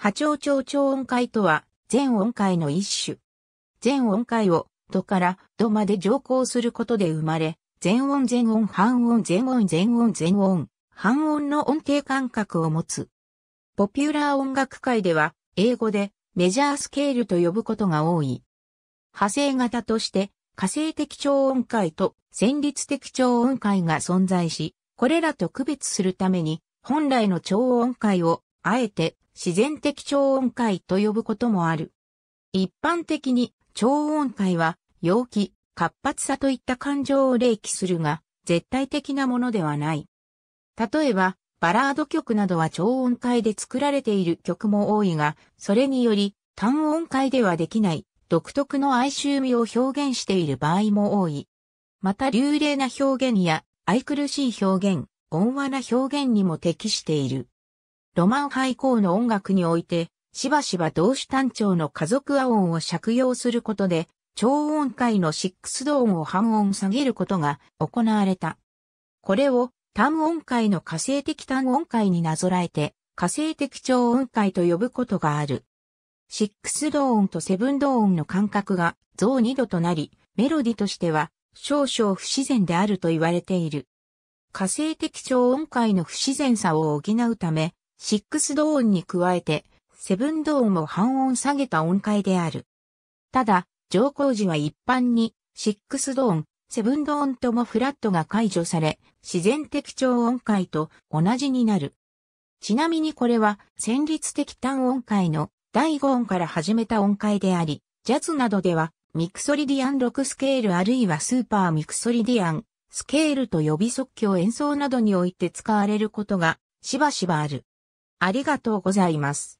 波長長長音階とは、全音階の一種。全音階を、ドからドまで上行することで生まれ、全音全音半音全音全音全音、半音の音程感覚を持つ。ポピュラー音楽界では、英語でメジャースケールと呼ぶことが多い。派生型として、火星的超音階と旋律的超音階が存在し、これらと区別するために、本来の超音階をあえて自然的超音階と呼ぶこともある。一般的に超音階は陽気、活発さといった感情を霊気するが、絶対的なものではない。例えば、バラード曲などは超音階で作られている曲も多いが、それにより単音階ではできない独特の哀愁味を表現している場合も多い。また流麗な表現や愛くるしい表現、温和な表現にも適している。ロマン廃校の音楽において、しばしば同種単調の家族和音を借用することで、超音階のシックスド音を半音下げることが行われた。これを単音階の火星的単音階になぞらえて、火星的超音階と呼ぶことがある。シックスド音とセブンド音の間隔が増二度となり、メロディとしては少々不自然であると言われている。火星的超音階の不自然さを補うため、シックスーンに加えて、セブンドーンも半音下げた音階である。ただ、上皇時は一般に、シックスーン、セブンドーンともフラットが解除され、自然的調音階と同じになる。ちなみにこれは、旋律的単音階の第5音から始めた音階であり、ジャズなどでは、ミクソリディアン6スケールあるいはスーパーミクソリディアン、スケールと呼び即興演奏などにおいて使われることがしばしばある。ありがとうございます。